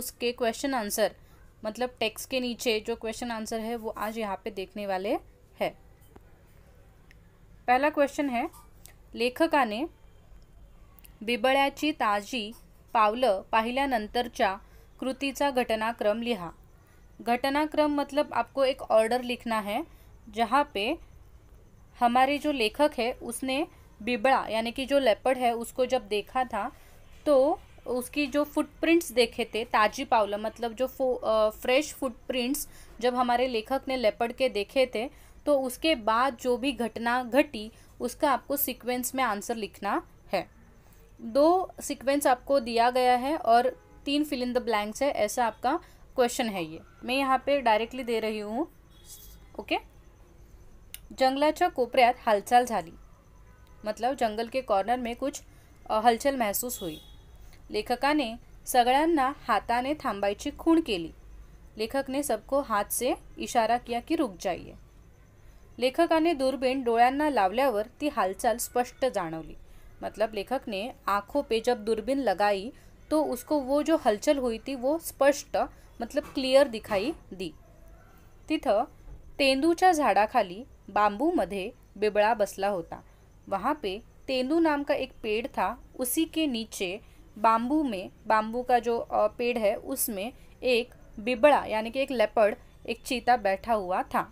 उसके question answer मतलब text के नीचे जो क्वेश्चन आंसर है वो आज यहाँ पे देखने वाले है पहला क्वेश्चन है लेखका ने बिबड़ा ताजी पावल पावलं कृति का घटनाक्रम लिहा घटनाक्रम मतलब आपको एक ऑर्डर लिखना है जहाँ पे हमारे जो लेखक है उसने बिबड़ा यानी कि जो लेपड़ है उसको जब देखा था तो उसकी जो फुटप्रिंट्स देखे थे ताजी पावला मतलब जो फ्रेश फुटप्रिंट्स जब हमारे लेखक ने लेपड़ के देखे थे तो उसके बाद जो भी घटना घटी उसका आपको सीक्वेंस में आंसर लिखना है दो सीक्वेंस आपको दिया गया है और तीन फिल इन द ब्लैंक्स है ऐसा आपका क्वेश्चन है ये मैं यहाँ पे डायरेक्टली दे रही हूँ ओके जंगला कोपरियात हालचाल झाली मतलब जंगल के कॉर्नर में कुछ हलचल महसूस हुई लेखकाने सगळ्यांना हाताने थांबायची खूण केली लेखकने सबको हात से इशारा किया की रुक जाइए लेखकाने दुर्बीण डोळ्यांना लावल्यावर ती हालचाल स्पष्ट जाणवली मतलब लेखकने आखो पे जब दुर्बीन लगाई तो उसको वो जो हलचल हुई थी वो स्पष्ट मतलब क्लिअर दिखाई दी तिथं तेंदूच्या झाडाखाली बांबूमध्ये बिबळा बसला होता वहां पे तेंदू नाम का एक पेड़ था उसी के नीचे बांबू में बांबू का जो पेड़ है उसमें एक बिबड़ा यानी कि एक लेपर्ड एक चीता बैठा हुआ था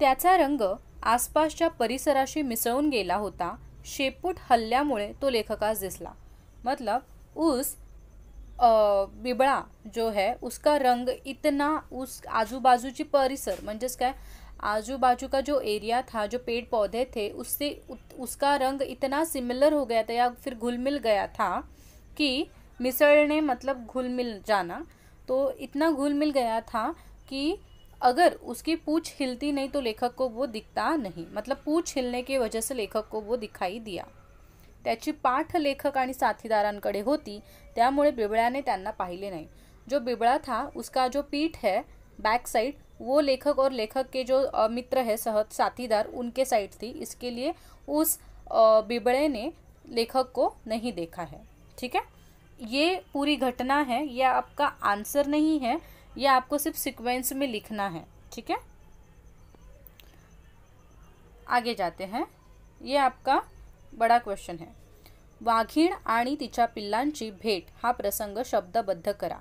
त्याचा रंग आसपासच्या परिसराशी मिसळून गेला होता शेपूट हल्ल्यामुळे तो लेखकास दिसला मतलब उस बिबळा जो है उसका रंग इतना उस आजूबाजूची परिसर म्हणजेच काय आजू बाजू का जो एरिया था जो पेड़ पौधे थे उससे उसका रंग इतना सिमिलर हो गया था या फिर घुल मिल गया था कि मिसलने मतलब घुल मिल जाना तो इतना घुल मिल गया था कि अगर उसकी पूछ हिलती नहीं तो लेखक को वो दिखता नहीं मतलब पूछ हिलने की वजह से लेखक को वो दिखाई दिया त्याची पाठ लेखक आणि साथीदारांकडे होती त्यामुळे बिबळ्याने त्यांना पाहिले नाही जो बिबळा था उसका जो पीठ है बैक साइड वो लेखक और लेखक के जो मित्र है सह साथीदार उनके साइड थी इसके लिए उस बिबड़े ने लेखक को नहीं देखा है ठीक है ये पूरी घटना है यह आपका आंसर नहीं है यह आपको सिर्फ सिक्वेंस में लिखना है ठीक है आगे जाते हैं ये आपका बड़ा क्वेश्चन है वाघीण आणि तिचा पिल्लांची भेट हा प्रसंग शब्दबद्ध करा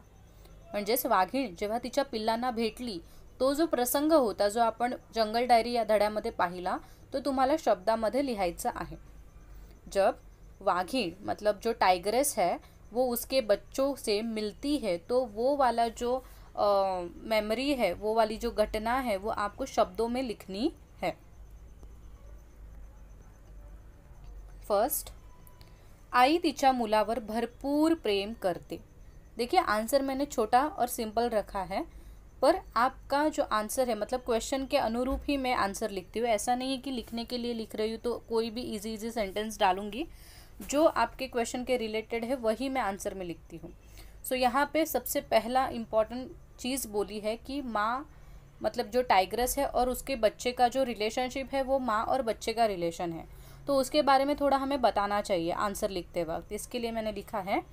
म्हणजेच वाघीण जेव्हा तिच्या पिल्लांना भेटली तो जो प्रसंग होता जो आपण जंगल डायरी या धड्यामध्ये पाहिला तो तुम्हाला शब्दामध्ये लिहायचा आहे जब वाघीण मतलब जो टायग्रेस है वो उसके बच्चों से मिलती है तो वो वाला जो मेमरी है वो वाली जो घटना है वो आपको शब्दों में लिखनी है फर्स्ट आई तिच्या मुलावर भरपूर प्रेम करते देखिए आंसर मैंने छोटा और सिंपल रखा है पर आपका जो आंसर है मतलब क्वेश्चन के अनुरूप ही मैं आंसर लिखती हूँ ऐसा नहीं है कि लिखने के लिए लिख रही हूँ तो कोई भी इजी इजी सेंटेंस डालूंगी जो आपके क्वेश्चन के रिलेटेड है वही मैं आंसर में लिखती हूँ सो so, यहाँ पे सबसे पहला इम्पॉर्टेंट चीज़ बोली है कि माँ मतलब जो टाइग्रस है और उसके बच्चे का जो रिलेशनशिप है वो माँ और बच्चे का रिलेशन है तो उसके बारे में थोड़ा हमें बताना चाहिए आंसर लिखते वक्त इसके लिए मैंने लिखा है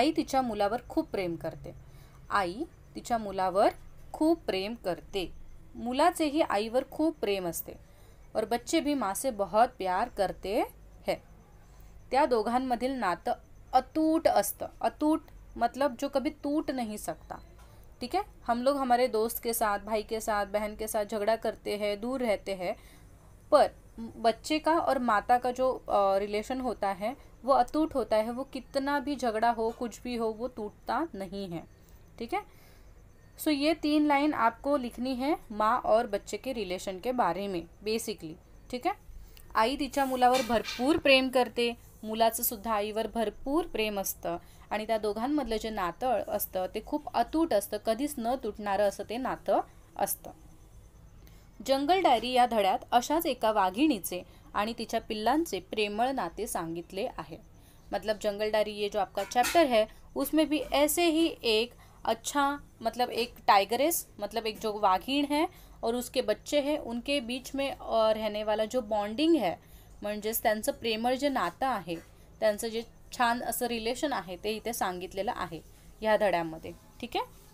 आई तिचा मुलावर खूब प्रेम करते आई तिचा मुलावर खूब प्रेम करते ही आईवर खूब प्रेम असते और बच्चे भी माँ से बहुत प्यार करते है त्या दोघांमधील नातं अतूट असतं अतूट मतलब जो कभी टूट नहीं सकता ठीक है हम लोग हमारे दोस्त के साथ भाई के साथ बहन के साथ झगड़ा करते हैं दूर रहते हैं पर बच्चे का और माता का जो रिलेशन होता है वो अटूट होता है वो कितना भी झगड़ा हो कुछ भी हो वो टूटता नहीं है ठीक है सो ये तीन लाइन आपको लिखनी है माँ और बच्चे के रिलेशन के बारे में बेसिकली ठीक आहे आई तिच्या मुलावर भरपूर प्रेम करते मुलाचं सुद्धा आईवर भरपूर प्रेम असतं आणि त्या दोघांमधलं जे नातं असतं ते खूप अतूट असतं कधीच न तुटणारं असं ते नातं असतं जंगल डायरी या धड्यात अशाच एका वाघिणीचे आणि तिच्या पिल्लांचे प्रेमळ नाते सांगितले आहे मतलब जंगल डायरी ये जो आपका चैप्टर है उसमें भी ऐसे ही एक अच्छा मतलब एक टाइगरेस मतलब एक जो वाघीण है और उसके बच्चे हैं उनके बीच में रहने वाला जो बॉन्डिंग है म्हणजेच त्यांचं प्रेमळ जे नातं आहे त्यांचं जे छान असं रिलेशन आहे ते इथे सांगितलेलं आहे ह्या धड्यामध्ये ठीक आहे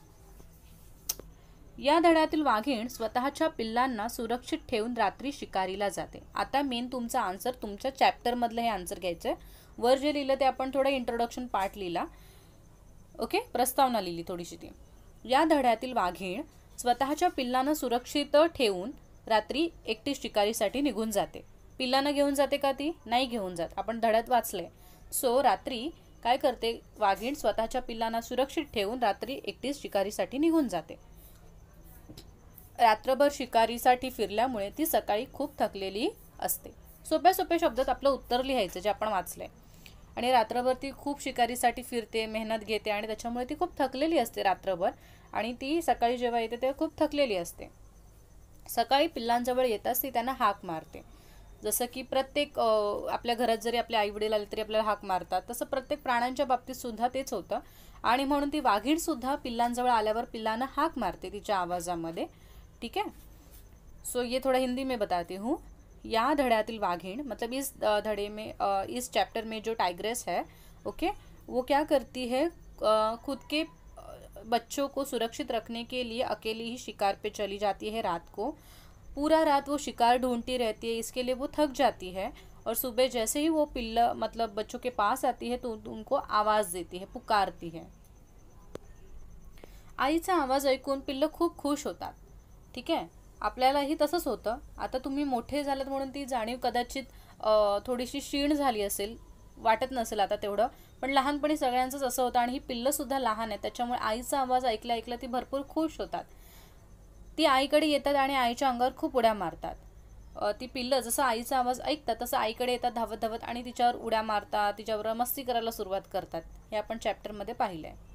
या धड्यातील वाघीण स्वतःच्या पिल्लांना सुरक्षित ठेवून रात्री शिकारीला जाते आता मेन तुमचा आन्सर तुमच्या चॅप्टरमधलं हे आन्सर घ्यायचं आहे वर जे लिहिलं ते आपण थोडं इंट्रोडक्शन पार्ट लिहिला ओके प्रस्तावना लिहिली थोडीशी ती या धड्यातील वाघीण स्वतःच्या पिल्लांना सुरक्षित ठेवून रात्री एकटी शिकारीसाठी निघून जाते पिल्लांना घेऊन जाते का ती नाही घेऊन जात आपण धड्यात वाचले सो रात्री काय करते वाघीण स्वतःच्या पिल्लांना सुरक्षित ठेवून रात्री एकटीच शिकारीसाठी निघून जाते रात्रभर शिकारीसाठी फिरल्यामुळे ती सकाळी खूप थकलेली असते सोप्या सोप्या शब्दात आपलं उत्तर लिहायचं जे आपण वाचलंय आणि रात्रभर ती खूप शिकारीसाठी फिरते मेहनत घेते आणि त्याच्यामुळे ती खूप थकलेली असते रात्रभर आणि ती सकाळी जेव्हा येते तेव्हा खूप थकलेली असते सकाळी पिल्लांजवळ येताच ती त्यांना हाक मारते जसं की प्रत्येक आपल्या घरात जरी आई वडील आले तरी आपल्याला हाक मारतात तसं प्रत्येक प्राण्यांच्या बाबतीत सुद्धा तेच होतं आणि म्हणून ती सुद्धा पिल्लांजवळ आल्यावर पिल्लांना हाक मारते तिच्या आवाजामध्ये ठीक आहे सो ये थोडा हिंदी में बताती हूँ या धड़ातिल वाघिण मतलब इस धड़े में इस चैप्टर में जो टाइग्रेस है ओके वो क्या करती है खुद के बच्चों को सुरक्षित रखने के लिए अकेली ही शिकार पे चली जाती है रात को पूरा रात वो शिकार ढूंढती रहती है इसके लिए वो थक जाती है और सुबह जैसे ही वो पिल्ला मतलब बच्चों के पास आती है तो उनको आवाज़ देती है पुकारती है आईचा आवाज ऐकून पिल्ल खूब खुश होता ठीक है आपल्यालाही तसंच होतं आता तुम्ही मोठे झालात म्हणून ती जाणीव कदाचित थोडीशी क्षीण झाली असेल वाटत नसेल आता तेवढं पण लहानपणी सगळ्यांचंच असं होतं आणि ही पिल्लंसुद्धा लहान आहे त्याच्यामुळे आईचा आवाज ऐकला ऐकला ती भरपूर खुश होतात ती आईकडे येतात आणि आईच्या अंगावर खूप उड्या मारतात ती पिल्लं जसं आईचा आवाज ऐकतात तसं आईकडे येतात धावत धावत आणि तिच्यावर उड्या मारतात तिच्यावर मस्ती करायला सुरुवात करतात हे आपण चॅप्टरमध्ये पाहिलं आहे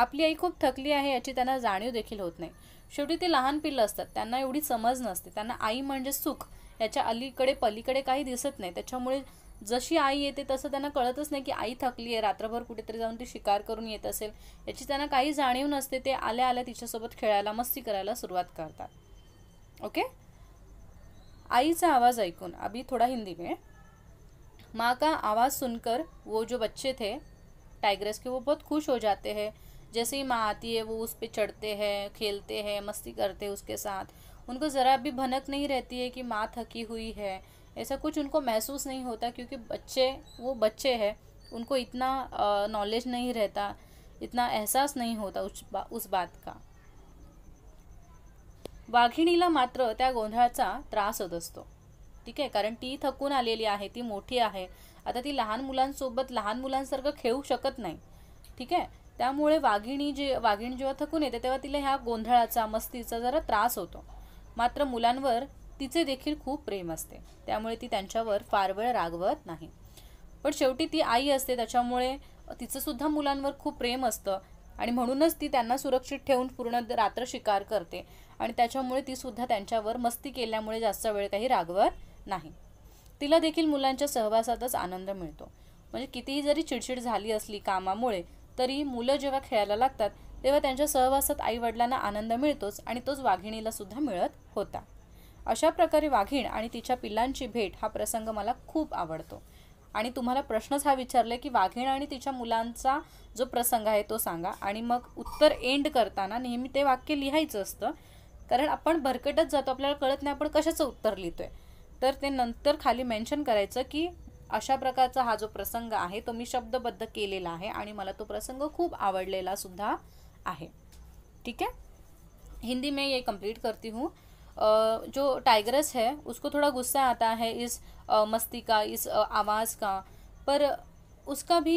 आपली आई खूप थकली आहे याची त्यांना जाणीव देखील होत नाही शेवटी ते लहान पिल्लं असतात त्यांना एवढी समज नसते त्यांना आई म्हणजे सुख याच्या अलीकडे पलीकडे काही दिसत नाही त्याच्यामुळे जशी आई येते तसं त्यांना कळतच नाही की आई थकली आहे रात्रभर कुठेतरी जाऊन ती शिकार करून येत असेल याची त्यांना काही जाणीव नसते ते आल्या आल्या तिच्यासोबत खेळायला मस्ती करायला सुरुवात करतात ओके आईचा आवाज ऐकून अभी थोडा हिंदी में माँ का आवाज़ सुनकर वो जो बच्चे थे टायग्रेस के वो बहुत खुश हो जाते हैं जैसे ही माँ आती है वो उस पर चढ़ते हैं खेलते हैं मस्ती करते हैं उसके साथ उनको ज़रा भी भनक नहीं रहती है कि माँ थकी हुई है ऐसा कुछ उनको महसूस नहीं होता क्योंकि बच्चे वो बच्चे हैं उनको इतना नॉलेज नहीं रहता इतना एहसास नहीं होता उस बा, उस बात का वाघिणीला मात्र त्या गोंधळाचा त्रास होत असतो ठीक आहे कारण ती थकून आलेली आहे ती मोठी आहे आता ती लहान मुलांसोबत लहान मुलांसारखं खेळू शकत नाही ठीक आहे त्यामुळे वाघिणी जे वाघिणी जेव्हा थकून येते तेव्हा तिला ह्या गोंधळाचा मस्तीचा जरा त्रास होतो मात्र मुलांवर तिचे देखील खूप प्रेम असते त्यामुळे ती त्यांच्यावर फार वेळ रागवत नाही पण शेवटी ती आई असते त्याच्यामुळे तिचंसुद्धा मुलांवर खूप प्रेम असतं आणि म्हणूनच ती त्यांना सुरक्षित ठेवून पूर्ण रात्र शिकार करते आणि त्याच्यामुळे तीसुद्धा त्यांच्यावर मस्ती केल्यामुळे जास्त वेळ काही रागवत नाही तिला देखील मुलांच्या सहवासातच आनंद मिळतो म्हणजे कितीही जरी चिडचिड झाली असली कामामुळे तरी मुलं जेव्हा खेळायला लागतात तेव्हा त्यांच्या सहवासात आईवडिलांना आनंद मिळतोच आणि तोच वाघिणीला सुद्धा मिळत होता अशा प्रकारे वाघीण आणि तिच्या पिल्लांची भेट हा प्रसंग मला खूप आवडतो आणि तुम्हाला प्रश्नच हा विचारला की वाघिण आणि तिच्या मुलांचा जो प्रसंग आहे तो सांगा आणि मग उत्तर एंड करताना नेहमी ते वाक्य लिहायचं असतं कारण आपण भरकटत जातो आपल्याला कळत नाही आपण कशाचं उत्तर लिहितोय तर ते नंतर खाली मेन्शन करायचं की अशा प्रकार हा जो प्रसंग है तो मैं शब्दबद्ध के लिए मेरा तो प्रसंग खूब आवड़ेला सुधा है ठीक है हिंदी में ये कंप्लीट करती हूँ जो टाइगरस है उसको थोड़ा गुस्सा आता है इस मस्ती का इस आवाज़ का पर उसका भी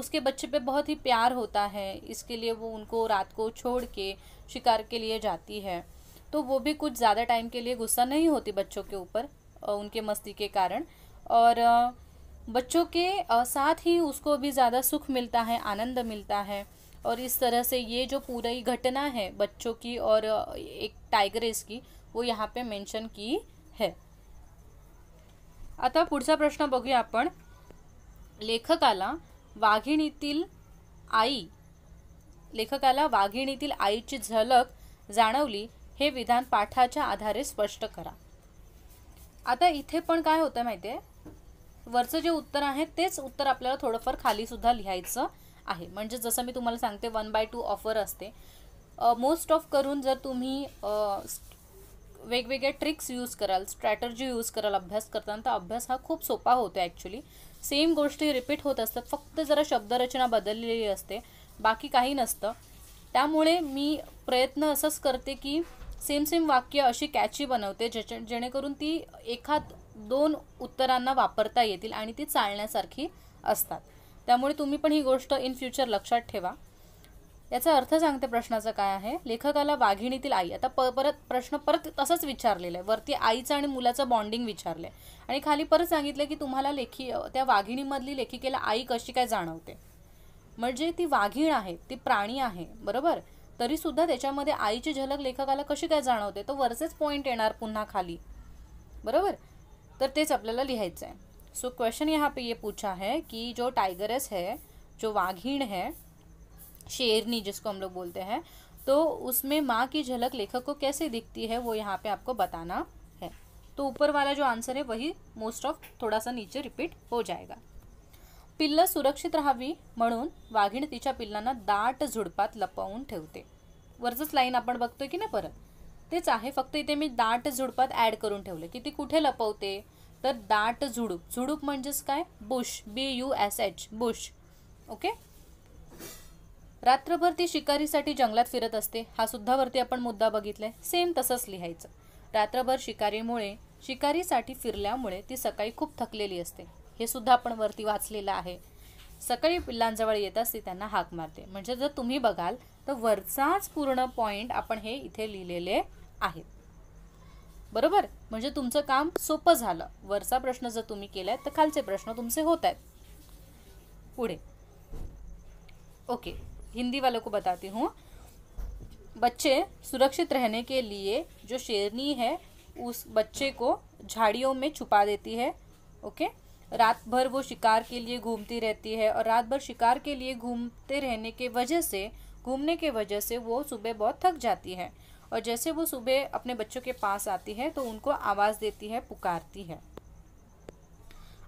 उसके बच्चे पे बहुत ही प्यार होता है इसके लिए वो उनको रात को छोड़ के शिकार के लिए जाती है तो वो भी कुछ ज़्यादा टाइम के लिए गुस्सा नहीं होती बच्चों के ऊपर उनके मस्ती के कारण और बच्चों के साथ ही उसको भी ज़्यादा सुख मिलता है आनंद मिलता है और इस तरह से ये जो पूरी घटना है बच्चों की और एक टाइगरेस की वो यहाँ पे मेंशन की है आता पुढचा प्रश्न बघूया आपण लेखकाला वाघिणीतील आई लेखकाला वाघिणीतील आईची झलक जाणवली हे विधान पाठाच्या आधारे स्पष्ट करा आता इथे पण काय होतं माहिती आहे वरचं जे उत्तर आहे तेच उत्तर आपल्याला थोडंफार खालीसुद्धा लिहायचं आहे म्हणजे जसं मी तुम्हाला सांगते वन बाय टू ऑफर असते मोस्ट ऑफ करून जर तुम्ही वेगवेगळ्या ट्रिक्स यूज कराल स्ट्रॅटर्जी यूज कराल अभ्यास करताना तर अभ्यास हा खूप सोपा होतो ॲक्च्युली सेम गोष्टी रिपीट होत असतात फक्त जरा शब्दरचना बदललेली असते बाकी काही नसतं त्यामुळे मी प्रयत्न असंच करते की सेम सेम वाक्य अशी कॅची बनवते ज्याच्या जेणेकरून ती एखाद दोन उत्तरांना वापरता येतील आणि ती चालण्यासारखी असतात त्यामुळे तुम्ही पण ही गोष्ट इन फ्युचर लक्षात ठेवा याचा अर्थ सांगते प्रश्नाचं काय आहे लेखकाला वाघिणीतील आई आता प परत प्रश्न परत तसंच विचारलेलं आहे वरती आईचं आणि मुलाचं बॉन्डिंग विचारलं आहे आणि खाली परत सांगितलं की तुम्हाला लेखी त्या वाघिणीमधली लेखिकेला आई कशी काय जाणवते म्हणजे ती वाघीण आहे ती प्राणी आहे बरोबर तरीसुद्धा त्याच्यामध्ये आईची झलक लेखकाला कशी काय जाणवते तो वरचेच पॉईंट येणार पुन्हा खाली बरोबर तर तेच आपल्याला लिहायचं आहे सो क्वेश्चन यहाँ पे ये पूछा है कि जो टाइगरस है जो वाघीण है शेरनी जिसको हम लोग बोलते हैं तो उसमें माँ की झलक लेखक को कैसे दिखती है वो यहाँ पे आपको बताना है तो ऊपर वाला जो आंसर है वही मोस्ट ऑफ थोड़ा सा नीचे रिपीट हो जाएगा पिल्ल सुरक्षित रहावी म्हणून वाघीण तिच्या पिल्लांना दाट झुडपात लपवून ठेवते वरचंच लाईन आपण बघतोय की ना परत तेच आहे फक्त इथे मी दाट झुडपात ॲड करून ठेवले की ती कुठे लपवते तर दाट झुडूप झुडूप म्हणजेच काय bush B U S H bush okay रात्रभर ती शिकारीसाठी जंगलात फिरत असते हा सुद्धा वरती आपण मुद्दा बघितलाय सेम तसंच लिहायचं रात्रभर शिकारीमुळे शिकारीसाठी फिरल्यामुळे ती सकाळी खूप थकलेली असते हे सुद्धा आपण वरती वाचलेलं आहे सकाळी पिल्लांजवळ येत असते त्यांना हाक मारते म्हणजे जर तुम्ही बघाल तर वरचाच पूर्ण पॉईंट आपण हे इथे लिहिलेले आहेत बरोबर म्हणजे तुमचं काम सोपं झालं वरचा प्रश्न जर तुम्ही केलाय तर खालचे प्रश्न तुमसे होत आहेत पुढे ओके हिंदी वालों को बताती हूँ बच्चे सुरक्षित रहने के लिए जो शेरनी है उस बच्चे को झाड़ियों में छुपा देती है ओके रात भर वो शिकार के लिए घूमती रहती है और रात भर शिकार के लिए घूमते रहने के वजह से घूमने के वजह से वो सुबह बहुत थक जाती है और जैसे वो सुबह अपने बच्चों के पास आती है तो उनको आवाज़ देती है पुकारती है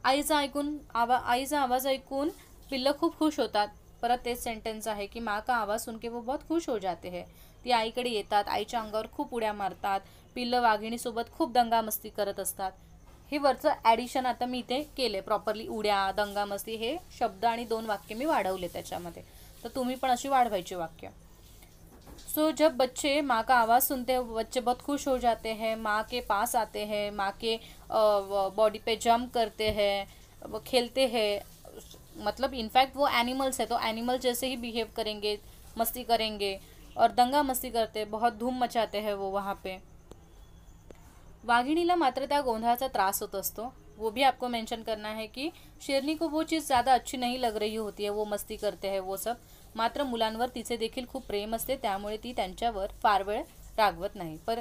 आईचा ऐकून आवा आईचा आवाज ऐकून पिल्लं खूप खुश होतात परत तेच सेंटेन्स आहे की माँ का आवाज सुन के वो बहुत खुश हो जाते हैं ती आईकडे येतात आईच्या अंगावर खूप उड्या मारतात पिल्लं वाघिणीसोबत खूप दंगामस्ती करत असतात हे वरचं ॲडिशन आता मी इथे केले प्रॉपरली उड्या दंगामस्ती हे शब्द आणि दोन वाक्य मी वाढवले त्याच्यामध्ये तर तुम्ही पण अशी वाढवायची वाक्य सो so, जब बच्चे माँ का आवाज़ सुनते हैं बच्चे बहुत खुश हो जाते हैं माँ के पास आते हैं माँ के बॉडी पे जंप करते हैं खेलते हैं मतलब इनफैक्ट वो एनिमल्स है तो एनिमल जैसे ही बिहेव करेंगे मस्ती करेंगे और दंगा मस्ती करते बहुत धूम मचाते हैं वो वहाँ पे वाघिणीला मात्र त्या गोंधळाचा त्रास होत असतो वो भी आपको मेंशन करना है कि शेरनी को वो चीज़ ज़्यादा अच्छी नहीं लग रही होती है वो मस्ती करते हैं वो सब मात्र मुलांवर तिचे देखील खूप प्रेम असते त्यामुळे ती त्यांच्यावर फार वेळ रागवत नाही पर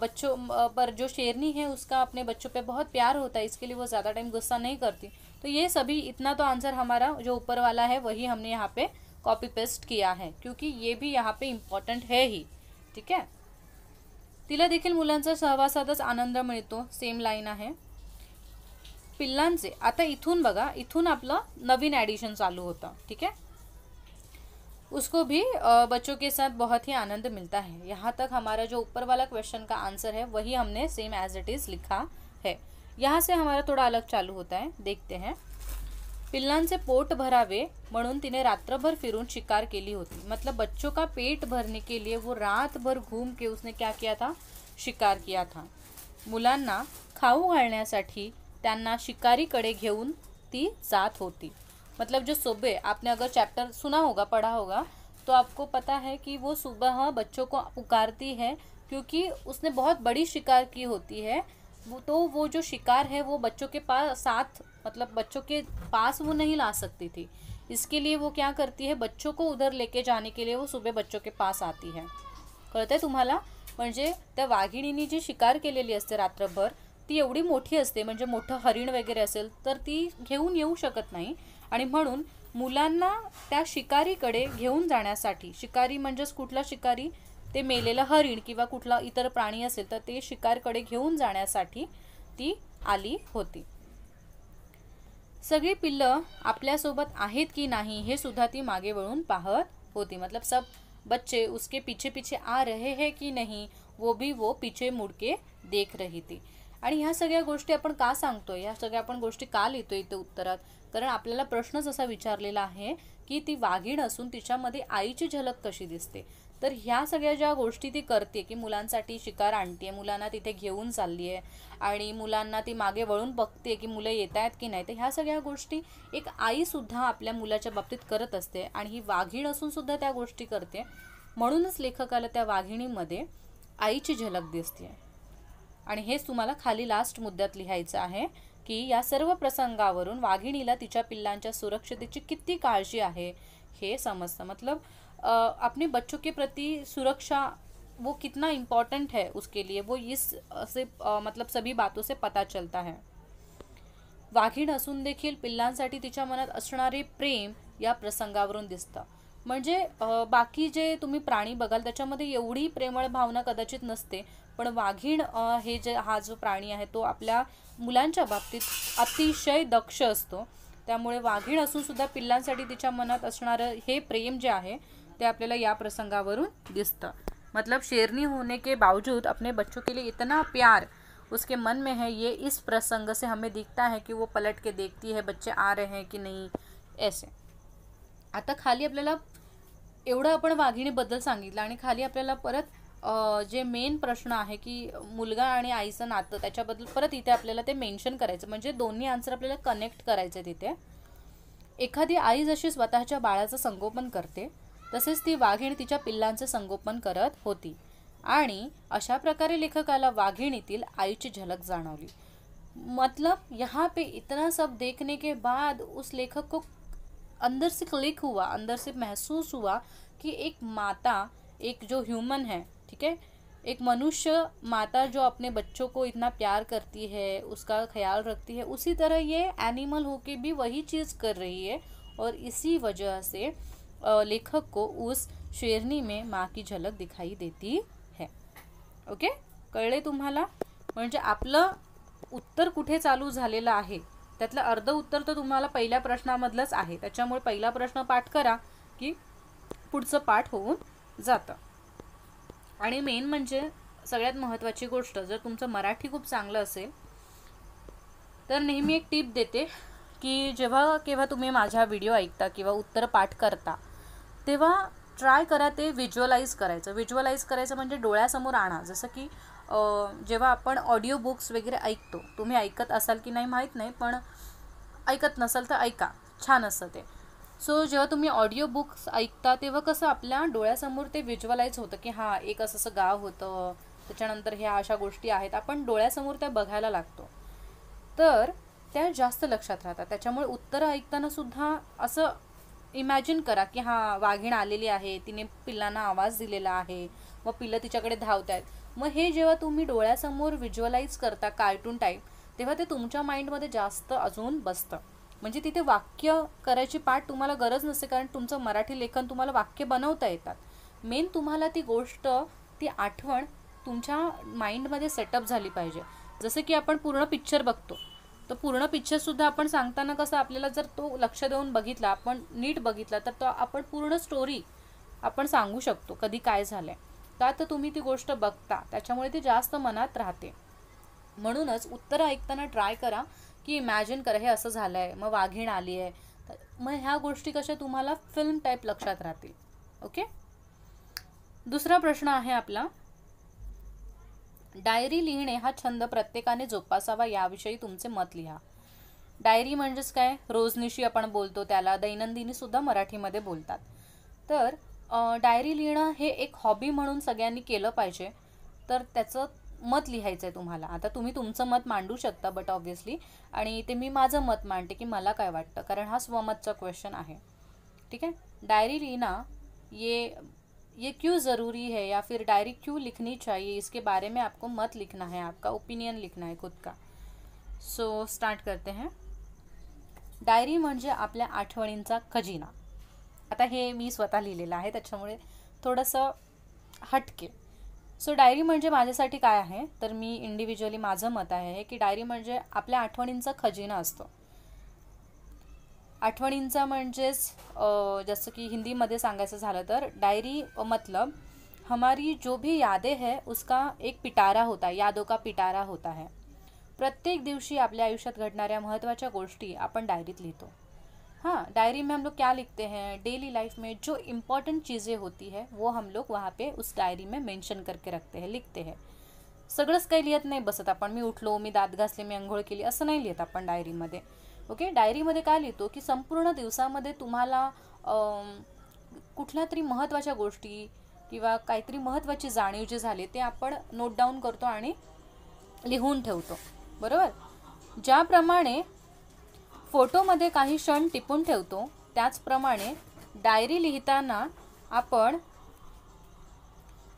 बच्चों पर जो शेरनी है उसका अपने बच्चों पे बहुत प्यार होता है इसके लिए वो ज़्यादा टाइम गुस्सा नहीं करती तो ये सभी इतना तो आंसर हमारा जो ऊपर वाला है वही हमने यहाँ पे कॉपी पेस्ट किया है क्योंकि ये भी यहाँ पे इम्पॉर्टंट है ही ठीक आहे तिला देखील मुलांचा सहवासातच आनंद मिळतो सेम लाईन आहे पिल्लांचे आता इथून बघा इथून आपलं नवीन ॲडिशन चालू होतं ठीक आहे उसको भी बच्चों के साथ बहुत ही आनंद मिलता है यहाँ तक हमारा जो ऊपर वाला क्वेश्चन का आंसर है वही हमने सेम एज इट इज़ लिखा है यहाँ से हमारा थोड़ा अलग चालू होता है देखते हैं पिल्लांचे पोट भरावे म्हणून तिने रात्रभर फिरून शिकार केली होती मतलब बच्चों का पेट भरने के लिए वो रात भर घूम के उसने क्या किया था शिकार किया था मुलांना खाऊ घालण्यासाठी त्यांना शिकारीकडे घेऊन ती जात होती मतलब जो सुबह आपने अगर चैप्टर सुना होगा पढ़ा होगा तो आपको पता है कि वो सुबह हाँ, बच्चों को पुकारती है क्योंकि उसने बहुत बड़ी शिकार की होती है वो तो वो जो शिकार है वो बच्चों के पास साथ मतलब बच्चों के पास वो नहीं ला सकती थी इसके लिए वो क्या करती है बच्चों को उधर लेके जाने के लिए वो सुबह बच्चों के पास आती है कहते हैं तुम्हारा मजे त्या वाघिणीने जी शिकार के लिए रात्रभर ती एवढी मोठी असते हरिण वगैरह अल तो ती घेन यू शकत नहीं आणि म्हणून मुलांना त्या शिकारीकडे घेऊन जाण्यासाठी शिकारी म्हणजेच कुठला शिकारी ते मेलेलं हरिण किंवा कुठला इतर प्राणी असेल तर ते शिकारकडे घेऊन जाण्यासाठी ती आली होती सगळी आपल्या आपल्यासोबत आहेत की नाही हे सुद्धा ती मागे वळून पाहत होती मतलब सब बच्चे उसके पीछे पीछे आ रहे है की नाही वो भी वो पीछे मुडके देख रही ती आणि ह्या सगळ्या गोष्टी आपण का सांगतोय ह्या सगळ्या आपण गोष्टी का लिहितोय इथे उत्तरात कारण आपल्याला प्रश्नच असा विचारलेला आहे की ती वाघीण असून तिच्यामध्ये आईची झलक कशी दिसते तर ह्या सगळ्या ज्या गोष्टी ती करते की मुलांसाठी शिकार आणते मुलांना तिथे घेऊन चालली आहे आणि मुलांना ती मागे वळून बघते की मुलं येत आहेत की नाही तर ह्या सगळ्या गोष्टी एक आईसुद्धा आपल्या मुलाच्या बाबतीत करत असते आणि ही वाघीण असूनसुद्धा त्या गोष्टी करते म्हणूनच लेखकाला त्या वाघिणीमध्ये आईची झलक दिसते आणि हेच तुम्हाला खाली लास्ट मुद्द्यात लिहायचं आहे की या सर्व प्रसंगावरून वाघिणीला तिच्या पिल्लांच्या सुरक्षतेची किती काळजी आहे हे समजतं मतलब अपने बच्चों के प्रति सुरक्षा वो कितना इम्पॉर्टंट है उसके लिए वो इस से मतलब सभी बातों से पता चलता है वाघीण असून देखील पिल्लांसाठी तिच्या मनात असणारे प्रेम या प्रसंगावरून दिसतं म्हणजे बाकी जे तुम्ही प्राणी बघाल त्याच्यामध्ये एवढी प्रेमळ भावना कदाचित नसते पण वाघीण हे जे हा जो प्राणी आहे तो आपल्या मुलांच्या बाबतीत अतिशय दक्ष असतो त्यामुळे वाघीण असूनसुद्धा पिल्लांसाठी तिच्या मनात असणारं हे प्रेम जे आहे ते आपल्याला या प्रसंगावरून दिसतं मतलब शेरनी होने के बावजूद अपने बच्चों के लिए इतना प्यार उसके मन में है ये इस प्रसंग से हमें दिखता है कि वो पलट के देखती है बच्चे आ रहे हैं कि नहीं ऐसे आता खाली आपल्याला एवढं आपण वाघिणीबद्दल सांगितलं आणि खाली आपल्याला परत जे मेन प्रश्न आहे की मुलगा आणि आईचं नातं त्याच्याबद्दल परत इथे आपल्याला ते मेन्शन करायचं म्हणजे दोन्ही आन्सर आपल्याला कनेक्ट करायचे तिथे एखादी आई जशी स्वतःच्या बाळाचं संगोपन करते तसेच ती वाघिणी तिच्या पिल्लांचं संगोपन करत होती आणि अशा प्रकारे लेखकाला वाघिणीतील आईची झलक जाणवली मतलब यहाँ पे इतना सब देखने के बाद उस लेखक को अंदर से क्लिक हुआ अंदर से महसूस हुआ कि एक माता एक जो ह्यूमन है ठीक है एक मनुष्य माता जो अपने बच्चों को इतना प्यार करती है उसका ख्याल रखती है उसी तरह ये एनिमल होके भी वही चीज़ कर रही है और इसी वजह से लेखक को उस शेरनी में माँ की झलक दिखाई देती है ओके कहले तुम्हारा आप आपलं उत्तर कुठे चालू झालेलं आहे त्यातलं अर्ध उत्तर तर तुम्हाला पहिल्या प्रश्नामधलंच आहे त्याच्यामुळे पहिला प्रश्न पाठ करा की पुढचं पाठ होऊन जातं आणि मेन म्हणजे सगळ्यात महत्त्वाची गोष्ट जर तुमचं मराठी खूप चांगलं असेल तर नेहमी एक टीप देते की जेव्हा केव्हा तुम्ही माझा व्हिडिओ ऐकता किंवा उत्तर पाठ करता तेव्हा ट्राय करा ते व्हिज्युअलाइज करायचं व्हिज्युअलाइज करायचं म्हणजे डोळ्यासमोर आणा जसं की जेव्हा आपण ऑडिओ बुक्स वगैरे ऐकतो तुम्ही ऐकत असाल की नाही माहीत नाही पण ऐकत नसाल तर ऐका छान असतं ते सो जेव्हा तुम्ही ऑडिओ बुक्स ऐकता तेव्हा कसं आपल्या डोळ्यासमोर ते व्हिज्युअलाइज होतं की हां एक असं असं गाव होतं त्याच्यानंतर ह्या अशा गोष्टी आहेत आपण डोळ्यासमोर त्या बघायला लागतो तर त्या जास्त लक्षात राहतात त्याच्यामुळे उत्तरं सुद्धा असं इमॅजिन करा की हां वाघीण आलेली आहे तिने पिल्लांना आवाज दिलेला आहे व पिल्लं तिच्याकडे धावत आहेत मग हे जेव्हा तुम्ही डोळ्यासमोर व्हिज्युअलाइज करता कार्टून टाईप तेव्हा ते तुमच्या माइंडमध्ये जास्त अजून बसतं म्हणजे तिथे वाक्य करायची पाठ तुम्हाला गरज नसते कारण तुमचं मराठी लेखन तुम्हाला वाक्य बनवता येतात मेन तुम्हाला ती गोष्ट ती आठवण तुमच्या माइंडमध्ये सेटअप झाली पाहिजे जसं की आपण पूर्ण पिक्चर बघतो तर पूर्ण पिक्चरसुद्धा आपण सांगताना कसं आपल्याला जर तो लक्ष देऊन बघितला आपण नीट बघितला तर तो आपण पूर्ण स्टोरी आपण सांगू शकतो कधी काय झालं आहे तर तुम्ही ती गोष्ट बघता त्याच्यामुळे ती जास्त मनात राहते म्हणूनच उत्तर ऐकताना ट्राय करा की इमॅजिन करा हे असं झालं आहे मग वाघीण आली आहे मग ह्या गोष्टी कशा तुम्हाला फिल्म टाईप लक्षात राहतील ओके दुसरा प्रश्न आहे आपला डायरी लिहिणे हा छंद प्रत्येकाने जोपासावा याविषयी तुमचे मत लिहा डायरी म्हणजेच काय रोजनिशी आपण बोलतो त्याला दैनंदिनीसुद्धा मराठीमध्ये बोलतात तर डायरी लिहिणं हे एक हॉबी म्हणून सगळ्यांनी केलं पाहिजे तर त्याचं मत लिहायचं आहे तुम्हाला आता तुम्ही तुमचं मत मांडू शकता बट ऑब्व्हियसली आणि ते मी माझं मत मांडते की मला काय वाटतं कारण हा स्वमतचा क्वेश्चन आहे ठीक आहे डायरी लिहिणं ये ये क्यों ज़रूरी है या फिर डायरी क्यों लिखनी चाहिए इसके बारे में आपको मत लिखना है आपका ओपिनियन लिखना है खुद का सो so, स्टार्ट करते हैं डायरी म्हणजे आपल्या आठवणींचा खजिना आता हे मी स्वतः लिहिलेलं आहे त्याच्यामुळे थोडंसं हटके सो डायरी म्हणजे माझ्यासाठी काय आहे तर मी इंडिव्हिज्युअली माझं मत आहे की डायरी म्हणजे आपल्या आठवणींचा खजिना असतो आठवणींचा म्हणजेच जसं की हिंदीमध्ये सांगायचं झालं तर डायरी मतलब हमारी जो भी यादे है उसका एक पिटारा होता है यादों का पिटारा होता है प्रत्येक दिवशी आपल्या आयुष्यात घडणाऱ्या महत्त्वाच्या गोष्टी आपण डायरीत लिहितो हाँ डायरी में हम लोग क्या लिखते हैं डेली लाइफ में जो इम्पोर्टेंट चीज़ें होती है वो हम लोग वहाँ पे उस डायरी में मेंशन करके रखते हैं लिखते हैं सगळंच काही लिहित नाही बसत आपण मी उठलो मी दात घासले मी अंघोळ केली असं नाही लिहित आपण डायरीमध्ये ओके डायरीमध्ये काय लिहितो की संपूर्ण दिवसामध्ये तुम्हाला कुठल्या तरी महत्त्वाच्या गोष्टी किंवा काहीतरी महत्त्वाची जाणीव जी झाली ते आपण नोट डाऊन करतो आणि लिहून ठेवतो बरोबर ज्याप्रमाणे फोटोमध्ये काही क्षण टिपून ठेवतो त्याचप्रमाणे डायरी लिहिताना आपण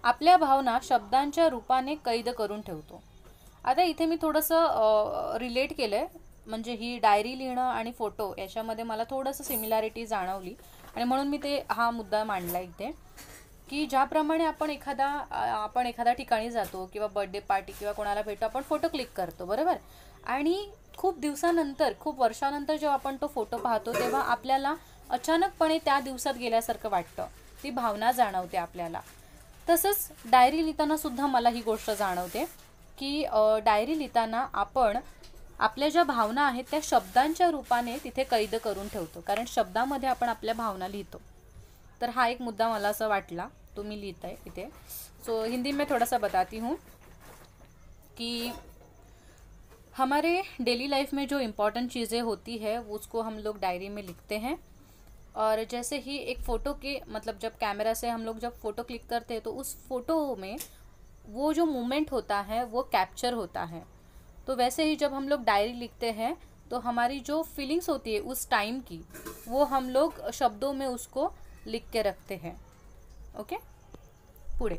आपल्या भावना शब्दांच्या रूपाने कैद करून ठेवतो आता इथे मी थोडंसं रिलेट केलं आहे म्हणजे ही डायरी लिहिणं आणि फोटो याच्यामध्ये मला थोडंसं सिमिलॅरिटी जाणवली आणि म्हणून मी ते हा मुद्दा मांडला इथे की ज्याप्रमाणे आपण एखादा आपण एखाद्या ठिकाणी जातो किंवा बर्थडे पार्टी किंवा कोणाला भेटतो आपण फोटो क्लिक करतो बरोबर आणि खूप दिवसानंतर खूप वर्षानंतर जेव्हा आपण तो फोटो पाहतो तेव्हा आपल्याला अचानकपणे त्या दिवसात गेल्यासारखं वाटतं ती भावना जाणवते आपल्याला तसंच डायरी लिहिताना सुद्धा मला ही गोष्ट जाणवते की डायरी लिहिताना आपण आपल्या ज्या भावना आहेत त्या शब्दांच्या रूपाने तिथे कैद करून ठेवतो कारण शब्दामध्ये आपण आपल्या भावना लिहितो तर हा एक मुद्दा मला असं वाटला तुम्ही लिहित आहे इथे सो हिंदी में थोडासा बताती हूँ की हमारे डेली लाइफ में जो इम्पॉर्टेंट चीज़ें होती है उसको हम लोग डायरी में लिखते हैं और जैसे ही एक फ़ोटो के मतलब जब कैमरा से हम लोग जब फ़ोटो क्लिक करते हैं तो उस फ़ोटो में वो जो मोमेंट होता है वो कैप्चर होता है तो वैसे ही जब हम लोग डायरी लिखते हैं तो हमारी जो फीलिंग्स होती है उस टाइम की वो हम लोग शब्दों में उसको लिख के रखते हैं ओके पूरे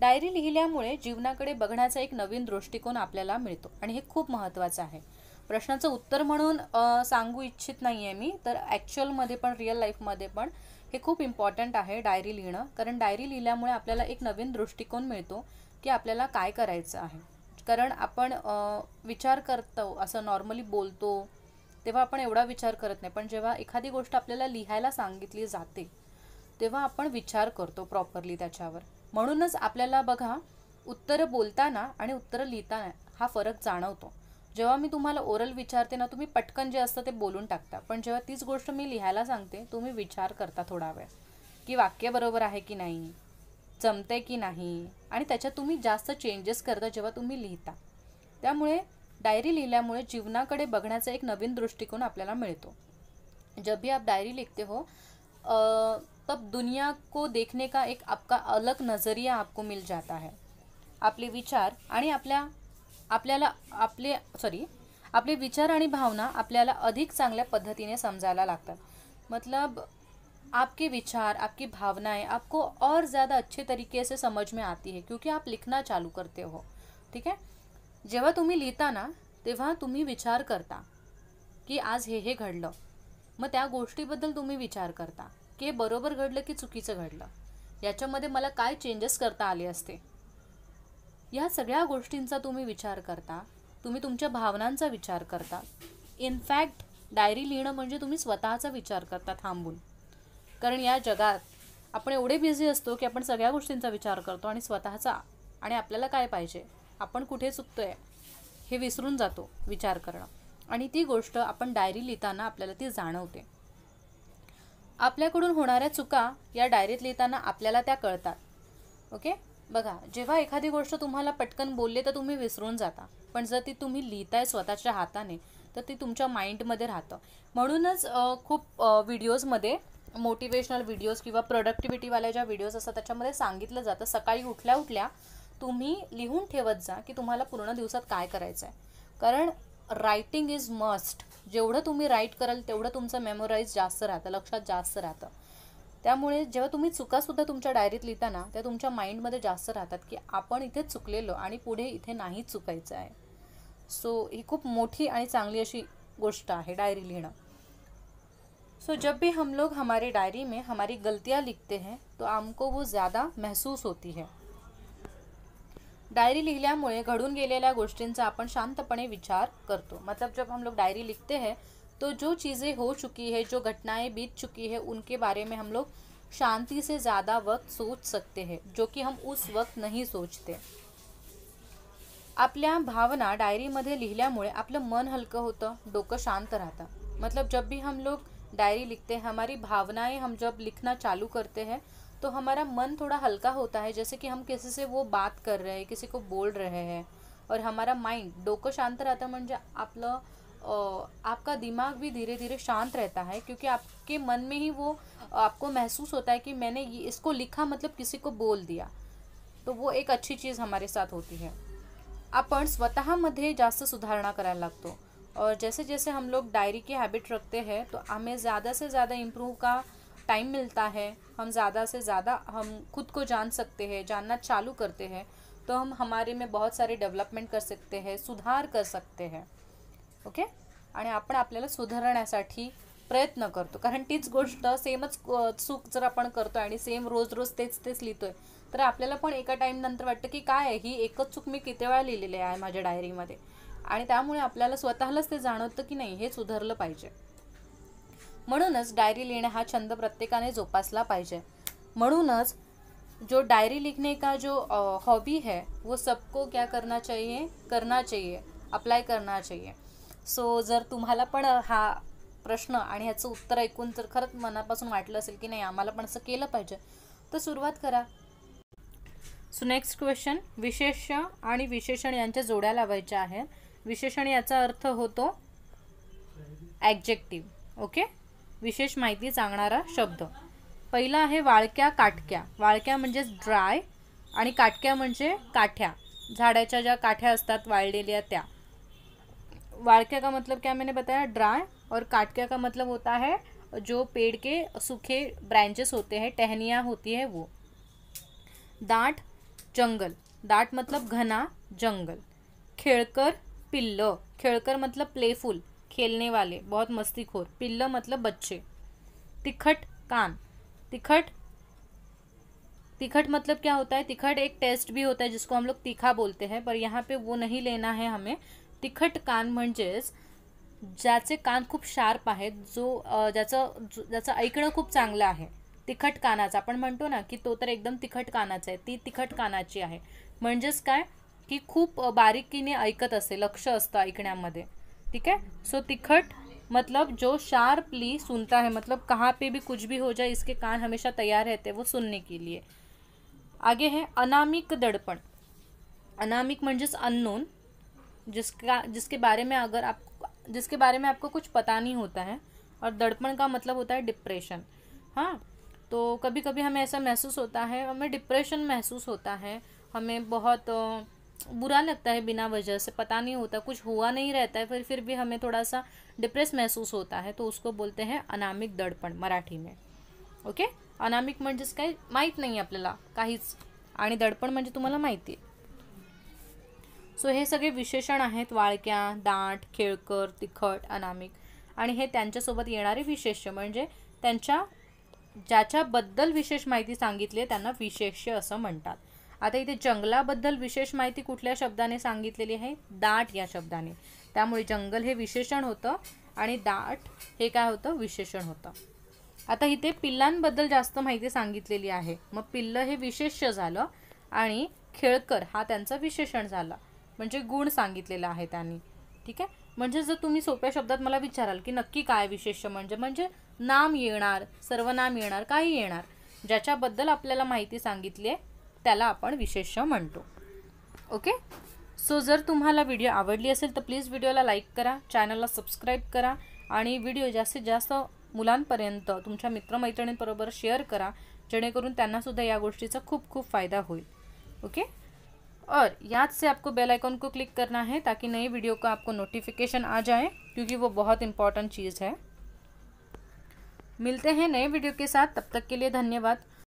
डायरी लिहिल्यामुळे जीवनाकडे बघण्याचा एक नवीन दृष्टिकोन आपल्याला मिळतो आणि हे खूप महत्त्वाचं आहे प्रश्नाचं उत्तर म्हणून सांगू इच्छित नाही आहे मी तर ॲक्च्युअलमध्ये पण रिअल लाईफमध्ये पण हे खूप इम्पॉर्टंट आहे डायरी लिहिणं कारण डायरी लिहिल्यामुळे आपल्याला एक नवीन दृष्टिकोन मिळतो की आपल्याला काय करायचं आहे कारण आपण विचार करतो असं नॉर्मली बोलतो तेव्हा आपण एवढा विचार करत नाही पण जेव्हा एखादी गोष्ट आपल्याला लिहायला सांगितली जाते तेव्हा आपण विचार करतो प्रॉपरली त्याच्यावर म्हणूनच आपल्याला बघा उत्तरं बोलताना आणि उत्तरं लिहिताना हा फरक जाणवतो जेव्हा मी तुम्हाला ओरल विचारते ना तुम्ही पटकन जे असतं ते बोलून टाकता पण जेव्हा तीच गोष्ट मी लिहायला सांगते तुम्ही विचार करता थोडा वेळ की वाक्य बरोबर आहे की नाही जमते की नाही आणि त्याच्यात तुम्ही जास्त चेंजेस करता जेव्हा तुम्ही लिहिता त्यामुळे डायरी लिहिल्यामुळे जीवनाकडे बघण्याचा एक नवीन दृष्टिकोन आपल्याला मिळतो जब भी आप डायरी लिखते हो तब दुनिया को देखने का एक आपका अलग नजरिया आपको मिल जाता है आपले विचार आणि आपल्या आपल्याला आपले सॉरी आपले विचार आणि भावना आपल्याला अधिक चांगल्या पद्धतीने समजायला लागतात मतलब आपके विचार आपकी भावनाएं आपको और ज़्यादा अच्छे तरीके से समझ में आती है क्योंकि आप लिखना चालू करते हो ठीक आहे जेव्हा तुम्ही लिहिता ना तेव्हा तुम्ही विचार करता की आज हे हे घडलं मग त्या गोष्टीबद्दल तुम्ही विचार करता की हे बरोबर घडलं की चुकीचं घडलं याच्यामध्ये मला काय चेंजेस करता आले असते या सगळ्या गोष्टींचा तुम्ही विचार करता तुम्ही तुमच्या भावनांचा विचार करता इनफॅक्ट डायरी लिहिणं म्हणजे तुम्ही स्वतःचा विचार करता थांबून कारण या जगात आपण एवढे बिझी असतो की आपण सगळ्या गोष्टींचा विचार करतो आणि स्वतःचा आणि आपल्याला काय पाहिजे आपण कुठे चुकतो आहे हे विसरून जातो विचार करणं आणि ती गोष्ट आपण डायरी लिहिताना आपल्याला ती जाणवते आपल्याकडून होणाऱ्या चुका या डायरीत लिहिताना आपल्याला त्या कळतात ओके बघा जेव्हा एखादी गोष्ट तुम्हाला पटकन बोलले तर तुम्ही विसरून जाता पण जर ती तुम्ही लिहिताय स्वतःच्या हाताने तर ती तुमच्या माइंडमध्ये राहतं म्हणूनच खूप व्हिडिओजमध्ये मोटिवेशनल व्हिडिओज किंवा प्रोडक्टिव्हिटीवाल्या ज्या व्हिडिओज असतात त्याच्यामध्ये सांगितलं जातं सकाळी उठल्या उठल्या तुम्ही लिहून ठेवत जा की तुम्हाला पूर्ण दिवसात काय करायचं आहे कारण रायटिंग इज मस्ट जेवढं तुम्ही राईट कराल तेवढं तुमचं मेमोराईज जास्त राहतं लक्षात जास्त राहतं त्यामुळे जेव्हा तुम्ही चुकासुद्धा तुमच्या डायरीत लिहिता ना त्या तुमच्या माइंडमध्ये जास्त राहतात की आपण इथे चुकलेलो आणि पुढे इथे नाही चुकायचं आहे सो ही खूप मोठी आणि चांगली अशी गोष्ट आहे डायरी लिहिणं सो जब भी हम लोग हमारे डायरी में हमारी गलतियाँ लिखते हैं तो हमको वो ज़्यादा महसूस होती है डायरी लिहिल्यामुळे घडून गेलेल्या गोष्टींचा आपण शांतपणे विचार करतो मतलब जब हम लोग डायरी लिखते हैं तो जो चीज़ें हो चुकी है जो घटनाएं बीत चुकी है उनके बारे में हम लोग शांति से ज़्यादा वक्त सोच सकते हैं जो कि हम उस वक्त नहीं सोचते अपने भावना डायरी डायरीमध्ये लिहिल्यामुळे अपल मन हल्क होता डोक शांत रहता मतलब जब भी हम लोग डायरी लिखते हैं हमारी भावनाएं हम जब लिखना चालू करते हैं तो हमारा मन थोड़ा हल्का होता है जैसे कि हम किसी से वो बात कर रहे हैं किसी को बोल रहे हैं और हमारा माइंड डोको शांत रहता राहतं आप लोग आपका दिमाग भी धीरे धीरे शांत रहता है क्योंकि आपके मन में ही वो आपको महसूस होता है कि मैंने इसको लिखा मतलब किसी को बोल दिया तो वो एक अच्छी चीज़ हमारे साथ होती है अपन स्वतः मध्य जास्त सुधारणा करा लागतो और जैसे जैसे हम लोग डायरी की हैबिट रखते हैं तो हमें ज़्यादा से ज़्यादा इम्प्रूव का टाइम मिलता है हम ज़्यादा से ज़्यादा हम खुद को जान सकते हैं जानना चालू करते हैं तो हम हमारे में बहुत सारे डेव्हलपमेंट कर सकते हैं सुधार कर सकते हैं ओके आणि आपण आपल्याला सुधारण्यासाठी प्रयत्न करतो कारण तीच गोष्ट सेमच चूक जर आपण करतो आणि सेम रोज रोज तेच तेच लिहितोय तर आपल्याला पण एका टाईम नंतर वाटतं की काय आहे ही एकच चूक मी किती वेळा लिहिलेली आहे माझ्या डायरीमध्ये आणि त्यामुळे आपल्याला स्वतःलाच ते जाणवतं की नाही हे सुधारलं पाहिजे म्हणूनच डायरी लिहिणे हा छंद प्रत्येकाने जोपासला पाहिजे म्हणूनच जो डायरी लिखने का जो हॉबी है वो सबको क्या करना चाहिए करना चाहिए अप्लाय करना चाहिए सो जर तुम्हाला पण हा प्रश्न आणि ह्याचं उत्तर ऐकून जर खरंच मनापासून वाटलं असेल की नाही आम्हाला पण असं केलं पाहिजे तर सुरुवात करा सो नेक्स्ट क्वेश्चन विशेष आणि विशेषण यांच्या जोड्या लावायच्या आहेत विशेषण याचा अर्थ होतो ॲक्जेक्टिव्ह ओके विशेष माहिती सांगणारा शब्द पहिला आहे वाळक्या काटक्या वाळक्या म्हणजेच ड्राय आणि काटक्या म्हणजे काठ्या झाडाच्या ज्या काठ्या असतात वाळलेल्या त्या वाळक्या का मतलब क्या मैंने बताया ड्राय और काटक्या का मतलब होता है जो पेड़ के सूखे ब्रांचेस होते हैं टहनिया होती है वो दाट जंगल दाट मतलब घना जंगल खेळकर पिल्ल खेळकर मतलब प्लेफुल खेलने वाले बहुत मस्तीखोर पिल्ल मतलब बच्चे तिखट कान तिखट तिखट मतलब क्या होता है तिखट एक टेस्ट भी होता है जिसको हम लोग तीखा बोलते हैं पर यहाँ पे वो नहीं लेना है हमें तिखट कान म्हणजेच ज्याचे कान खूप शार्प आहेत जो ज्याचं ज्याचं ऐकणं खूप चांगलं आहे तिखट कानाचा आपण म्हणतो ना की तो तर एकदम तिखट कानाचा आहे ती तिखट कानाची आहे म्हणजेच काय की खूप बारीकीने ऐकत असते लक्ष असतं ऐकण्यामध्ये ठीक है सो तिखट मतलब जो शार्पली सुनता है मतलब कहाँ पे भी कुछ भी हो जाए इसके कान हमेशा तैयार रहते हैं वो सुनने के लिए आगे है अनामिक दड़पण अनामिक म्हणजेच अननोन जिसका जिसके बारे में अगर आप जिसके बारे में आपको कुछ पता नहीं होता है और दड़पण का मतलब होता है डिप्रेशन हाँ तो कभी कभी हमें ऐसा महसूस होता है हमें डिप्रेशन महसूस होता है हमें बहुत बुरा लगता है बिना वजह से पता नहीं होता कुछ हुआ नहीं रहता है फिर फिर भी हमें थोड़ा सा डिप्रेस महसूस होता है तो उसको बोलते हैं अनामिक दडपण मराठी में ओके अनामिक म्हणजेच काय माहित नाही आपल्याला काहीच आणि दडपण म्हणजे तुम्हाला माहिती आहे सो हे सगळे विशेषण आहेत वाळक्या दाट खेळकर तिखट अनामिक आणि हे त्यांच्यासोबत येणारे विशेष म्हणजे त्यांच्या ज्याच्याबद्दल विशेष माहिती सांगितली त्यांना विशेष्य असं म्हणतात आता इथे जंगलाबद्दल विशेष माहिती कुठल्या शब्दाने सांगितलेली आहे दाट या शब्दाने त्यामुळे जंगल हे विशेषण होतं आणि दाट हे काय होतं विशेषण होतं आता इथे पिल्लांबद्दल जास्त माहिती सांगितलेली आहे मग पिल्ल हे विशेष झालं आणि खेळकर हा त्यांचं विशेषण झालं म्हणजे गुण सांगितलेला आहे त्यांनी ठीक आहे म्हणजे जर तुम्ही सोप्या शब्दात मला विचाराल की नक्की काय विशेष म्हणजे म्हणजे नाम येणार सर्वनाम येणार काही येणार ज्याच्याबद्दल आपल्याला माहिती सांगितली आहे त्याला आपण विशेष म्हणतो ओके सो जर तुम्हाला व्हिडिओ आवडली असेल तर प्लीज व्हिडिओला लाईक करा चॅनलला सबस्क्राईब करा आणि व्हिडिओ जास्तीत जास्त मुलांपर्यंत तुमच्या मित्रमैत्रिणींबरोबर शेअर करा जेणेकरून त्यांनासुद्धा या गोष्टीचा खूप खूप फ़ायदा होईल ओके और याद से आपको बेल आइकॉन को क्लिक करना है ताकि नए वीडियो का आपको नोटिफिकेशन आ जाए क्योंकि वो बहुत इम्पॉर्टेंट चीज़ है मिलते हैं नए वीडियो के साथ तब तक के लिए धन्यवाद